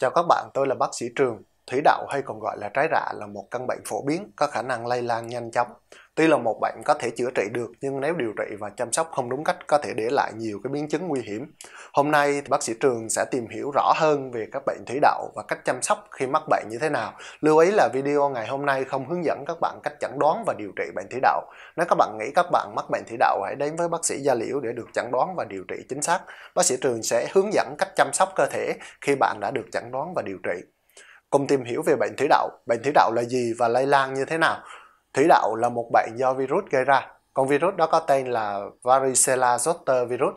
Chào các bạn, tôi là bác sĩ Trường. Thủy đậu hay còn gọi là trái rạ là một căn bệnh phổ biến có khả năng lây lan nhanh chóng. Tuy là một bệnh có thể chữa trị được nhưng nếu điều trị và chăm sóc không đúng cách có thể để lại nhiều cái biến chứng nguy hiểm. Hôm nay bác sĩ Trường sẽ tìm hiểu rõ hơn về các bệnh thủy đậu và cách chăm sóc khi mắc bệnh như thế nào. Lưu ý là video ngày hôm nay không hướng dẫn các bạn cách chẩn đoán và điều trị bệnh thủy đậu. Nếu các bạn nghĩ các bạn mắc bệnh thủy đậu hãy đến với bác sĩ gia liễu để được chẩn đoán và điều trị chính xác. Bác sĩ Trường sẽ hướng dẫn cách chăm sóc cơ thể khi bạn đã được chẩn đoán và điều trị cùng tìm hiểu về bệnh thủy đậu, bệnh thủy đậu là gì và lây lan như thế nào. Thủy đậu là một bệnh do virus gây ra. Còn virus đó có tên là varicella zoster virus.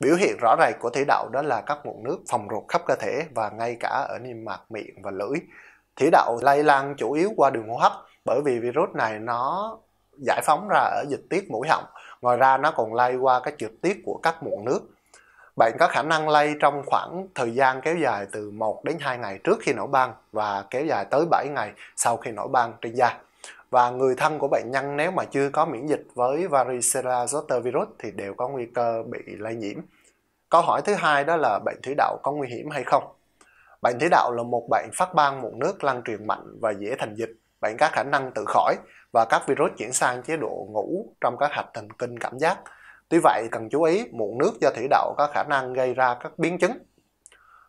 Biểu hiện rõ rệt của thủy đậu đó là các mụn nước phòng ruột khắp cơ thể và ngay cả ở niêm mạc miệng và lưỡi. Thủy đậu lây lan chủ yếu qua đường hô hấp bởi vì virus này nó giải phóng ra ở dịch tiết mũi họng. Ngoài ra nó còn lây qua các trực tiết của các mụn nước bạn có khả năng lây trong khoảng thời gian kéo dài từ 1 đến 2 ngày trước khi nổi ban và kéo dài tới 7 ngày sau khi nổi ban trên da. Và người thân của bệnh nhân nếu mà chưa có miễn dịch với varicella zoster virus thì đều có nguy cơ bị lây nhiễm. Câu hỏi thứ hai đó là bệnh thủy đậu có nguy hiểm hay không? Bệnh thủy đậu là một bệnh phát ban mụn nước lan truyền mạnh và dễ thành dịch. Bệnh có khả năng tự khỏi và các virus chuyển sang chế độ ngủ trong các hạch thần kinh cảm giác Tuy vậy, cần chú ý muộn nước do thủy đậu có khả năng gây ra các biến chứng.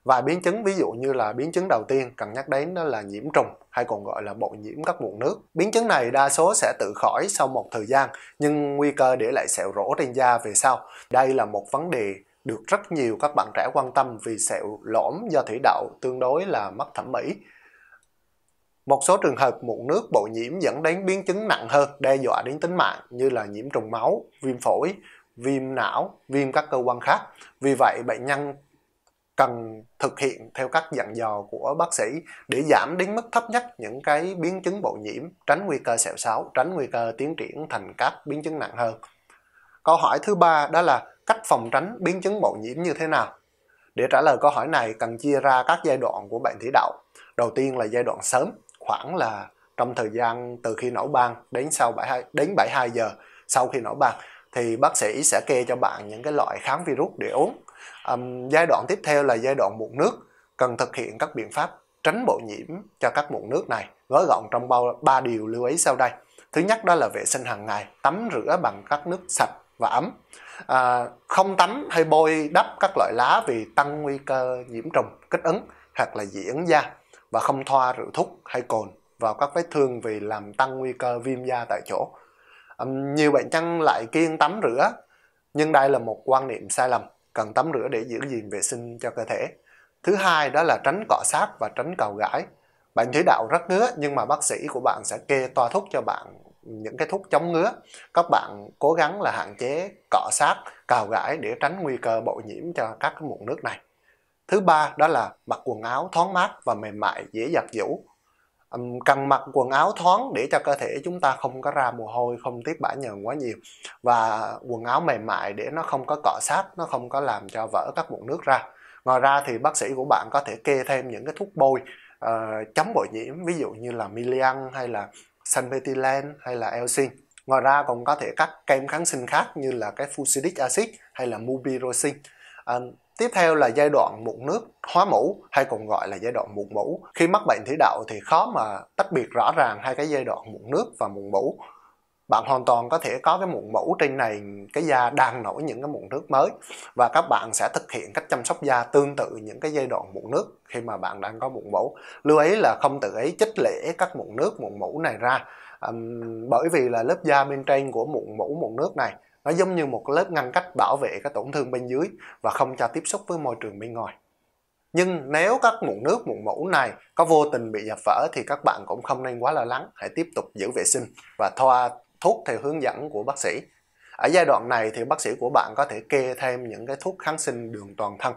Và biến chứng ví dụ như là biến chứng đầu tiên cần nhắc đến đó là nhiễm trùng hay còn gọi là bội nhiễm các mụn nước. Biến chứng này đa số sẽ tự khỏi sau một thời gian nhưng nguy cơ để lại sẹo rỗ trên da về sau. Đây là một vấn đề được rất nhiều các bạn trẻ quan tâm vì sẹo lõm do thủy đậu tương đối là mất thẩm mỹ. Một số trường hợp muộn nước bội nhiễm dẫn đến biến chứng nặng hơn, đe dọa đến tính mạng như là nhiễm trùng máu, viêm phổi, viêm não viêm các cơ quan khác vì vậy bệnh nhân cần thực hiện theo các dặn dò của bác sĩ để giảm đến mức thấp nhất những cái biến chứng bội nhiễm tránh nguy cơ sẹo xáo tránh nguy cơ tiến triển thành các biến chứng nặng hơn câu hỏi thứ ba đó là cách phòng tránh biến chứng bội nhiễm như thế nào để trả lời câu hỏi này cần chia ra các giai đoạn của bệnh thủy đậu đầu tiên là giai đoạn sớm khoảng là trong thời gian từ khi nổi ban đến sau 72, đến 72 giờ sau khi nổi ban thì bác sĩ sẽ kê cho bạn những cái loại kháng virus để uống um, giai đoạn tiếp theo là giai đoạn mụn nước cần thực hiện các biện pháp tránh bộ nhiễm cho các mụn nước này gói gọn trong bao ba điều lưu ý sau đây thứ nhất đó là vệ sinh hàng ngày tắm rửa bằng các nước sạch và ấm à, không tắm hay bôi đắp các loại lá vì tăng nguy cơ nhiễm trùng kích ứng hoặc là dị ứng da và không thoa rượu thuốc hay cồn vào các vết thương vì làm tăng nguy cơ viêm da tại chỗ nhiều bạn chăn lại kiêng tắm rửa nhưng đây là một quan niệm sai lầm cần tắm rửa để giữ gìn vệ sinh cho cơ thể thứ hai đó là tránh cọ sát và tránh cào gãi bạn thủy đạo rất ngứa nhưng mà bác sĩ của bạn sẽ kê toa thuốc cho bạn những cái thuốc chống ngứa các bạn cố gắng là hạn chế cọ sát cào gãi để tránh nguy cơ bội nhiễm cho các cái mụn nước này thứ ba đó là mặc quần áo thoáng mát và mềm mại dễ giặt giũ cần mặc quần áo thoáng để cho cơ thể chúng ta không có ra mồ hôi không tiết bã nhờn quá nhiều và quần áo mềm mại để nó không có cọ sát nó không có làm cho vỡ các mụn nước ra ngoài ra thì bác sĩ của bạn có thể kê thêm những cái thuốc bôi uh, chống bội nhiễm ví dụ như là milian hay là sanpetilen hay là elsin. ngoài ra còn có thể các kem kháng sinh khác như là cái fusidic acid hay là mubirosin uh, Tiếp theo là giai đoạn mụn nước hóa mũ hay còn gọi là giai đoạn mụn mũ. Khi mắc bệnh thủy đậu thì khó mà tách biệt rõ ràng hai cái giai đoạn mụn nước và mụn mũ. Bạn hoàn toàn có thể có cái mụn mũ trên này cái da đang nổi những cái mụn nước mới và các bạn sẽ thực hiện cách chăm sóc da tương tự những cái giai đoạn mụn nước khi mà bạn đang có mụn mũ. Lưu ý là không tự ý chích lễ các mụn nước mụn mũ này ra um, bởi vì là lớp da bên trên của mụn mũ mụn nước này nó giống như một lớp ngăn cách bảo vệ các tổn thương bên dưới và không cho tiếp xúc với môi trường bên ngoài nhưng nếu các mụn nước mụn mũ này có vô tình bị dập vỡ thì các bạn cũng không nên quá lo lắng hãy tiếp tục giữ vệ sinh và thoa thuốc theo hướng dẫn của bác sĩ ở giai đoạn này thì bác sĩ của bạn có thể kê thêm những cái thuốc kháng sinh đường toàn thân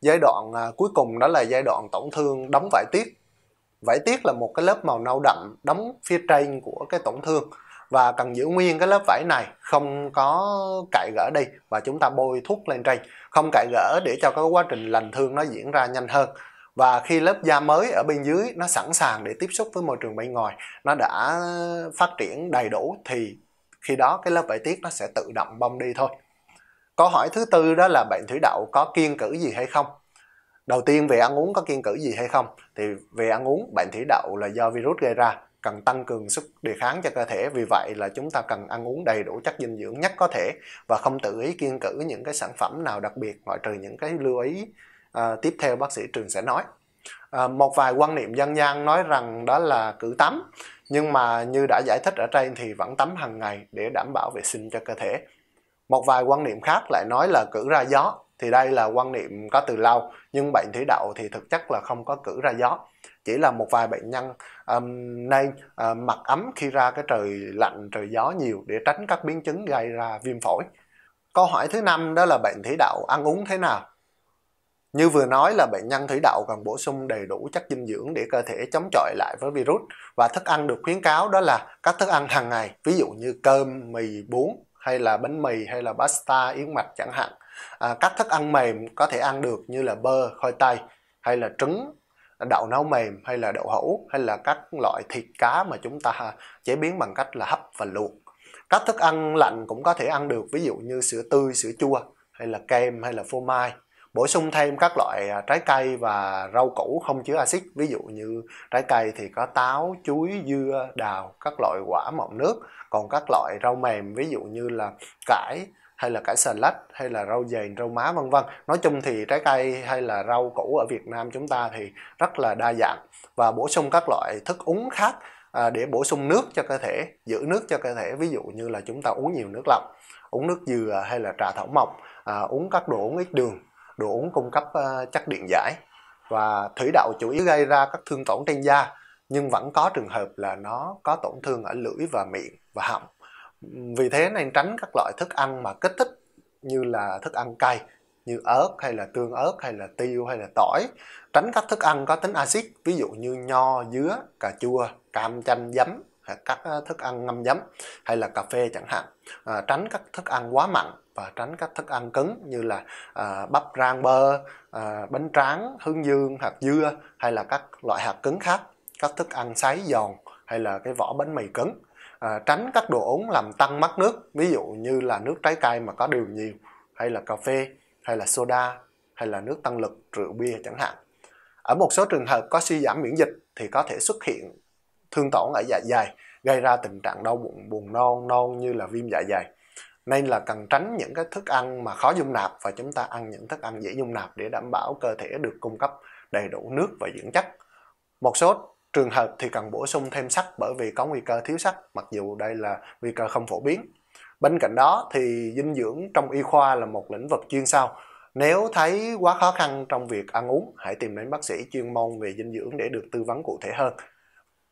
giai đoạn à, cuối cùng đó là giai đoạn tổn thương đóng vải tiết vải tiết là một cái lớp màu nâu đậm đóng phía trên của cái tổn thương và cần giữ nguyên cái lớp vải này không có cạy gỡ đi và chúng ta bôi thuốc lên trên không cạy gỡ để cho cái quá trình lành thương nó diễn ra nhanh hơn và khi lớp da mới ở bên dưới nó sẵn sàng để tiếp xúc với môi trường bên ngoài nó đã phát triển đầy đủ thì khi đó cái lớp vải tiết nó sẽ tự động bong đi thôi câu hỏi thứ tư đó là bệnh thủy đậu có kiên cử gì hay không đầu tiên về ăn uống có kiên cử gì hay không thì về ăn uống bệnh thủy đậu là do virus gây ra cần tăng cường sức đề kháng cho cơ thể vì vậy là chúng ta cần ăn uống đầy đủ chất dinh dưỡng nhất có thể và không tự ý kiên cử những cái sản phẩm nào đặc biệt ngoại trừ những cái lưu ý à, tiếp theo bác sĩ trường sẽ nói à, một vài quan niệm dân gian nói rằng đó là cử tắm nhưng mà như đã giải thích ở trên thì vẫn tắm hàng ngày để đảm bảo vệ sinh cho cơ thể một vài quan niệm khác lại nói là cử ra gió thì đây là quan niệm có từ lâu nhưng bệnh thủy đậu thì thực chất là không có cử ra gió chỉ là một vài bệnh nhân um, nên uh, ờ, mặc ấm khi ra cái trời lạnh trời gió nhiều để tránh các biến chứng gây ra viêm phổi câu hỏi thứ năm đó là bệnh thủy đậu ăn uống thế nào như vừa nói là bệnh nhân thủy đậu cần bổ sung đầy đủ chất dinh dưỡng để cơ thể chống chọi lại với virus và thức ăn được khuyến cáo đó là các thức ăn hàng ngày, ví dụ như cơm, mì, bún hay là bánh mì hay là pasta, yến mạch chẳng hạn. À, các thức ăn mềm có thể ăn được như là bơ, khoai tây hay là trứng, đậu nấu mềm hay là đậu hũ hay là các loại thịt cá mà chúng ta chế biến bằng cách là hấp và luộc các thức ăn lạnh cũng có thể ăn được ví dụ như sữa tươi sữa chua hay là kem hay là phô mai bổ sung thêm các loại à, trái cây và rau củ không chứa axit ví dụ như trái cây thì có táo chuối dưa đào các loại quả mọng nước còn các loại rau mềm ví dụ như là cải hay là cải xà lách hay là rau dền rau má vân vân nói chung thì trái cây hay là rau củ ở Việt Nam chúng ta thì rất là đa dạng và bổ sung các loại thức uống khác à, để bổ sung nước cho cơ thể giữ nước cho cơ thể ví dụ như là chúng ta uống nhiều nước lọc uống nước dừa hay là trà thảo mộc à, uống các đồ uống ít đường đồ uống cung cấp à, chất điện giải và thủy đậu chủ yếu gây ra các thương tổn trên da nhưng vẫn có trường hợp là nó có tổn thương ở lưỡi và miệng và họng vì thế nên tránh các loại thức ăn mà kích thích như là thức ăn cay như ớt hay là tương ớt hay là tiêu hay là tỏi tránh các thức ăn có tính axit ví dụ như nho dứa cà chua cam chanh giấm các ờ, thức ăn ngâm giấm hay là cà phê chẳng hạn à, tránh các thức ăn quá mặn và tránh các thức ăn cứng như là à, bắp rang bơ à, bánh tráng hướng dương hạt dưa hay là các loại hạt cứng khác các thức ăn sấy giòn hay là cái vỏ bánh mì cứng à, tránh các đồ uống làm tăng mất nước ví dụ như là nước trái cây mà có đường nhiều hay là cà phê hay là soda hay là nước tăng lực rượu bia chẳng hạn ở một số trường hợp có suy giảm miễn dịch thì có thể xuất hiện thương tổn ở dạ dày gây ra tình trạng đau bụng buồn non non như là viêm dạ dày nên là cần tránh những cái thức ăn mà khó dung nạp và chúng ta ăn những thức ăn dễ dung nạp để đảm bảo cơ thể được cung cấp đầy đủ nước và dưỡng chất một số trường hợp thì cần bổ sung thêm sắt bởi vì có nguy cơ thiếu sắt mặc dù đây là nguy cơ không phổ biến bên cạnh đó thì dinh dưỡng trong y khoa là một lĩnh vực chuyên sâu nếu thấy quá khó khăn trong việc ăn uống hãy tìm đến bác sĩ chuyên môn về dinh dưỡng để được tư vấn cụ thể hơn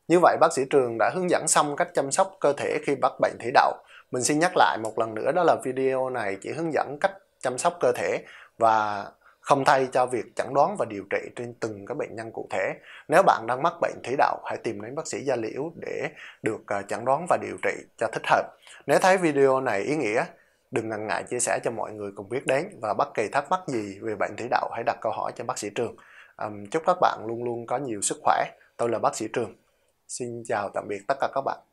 như vậy bác sĩ trường đã hướng dẫn xong cách chăm sóc cơ thể khi mắc bệnh thủy đậu mình xin nhắc lại một lần nữa đó là video này chỉ hướng dẫn cách chăm sóc cơ thể và không thay cho việc chẩn đoán và điều trị trên từng các bệnh nhân cụ thể. Nếu bạn đang mắc bệnh thủy đậu, hãy tìm đến bác sĩ da liễu để được ờ, chẩn đoán và điều trị cho thích hợp. Nếu thấy video này ý nghĩa, đừng ngần ngại chia sẻ cho mọi người cùng biết đến và bất kỳ thắc mắc gì về bệnh thủy đậu hãy đặt câu hỏi cho bác sĩ Trường. chúc các bạn luôn luôn có nhiều sức khỏe. Tôi là bác sĩ Trường. Xin chào tạm biệt tất cả các bạn.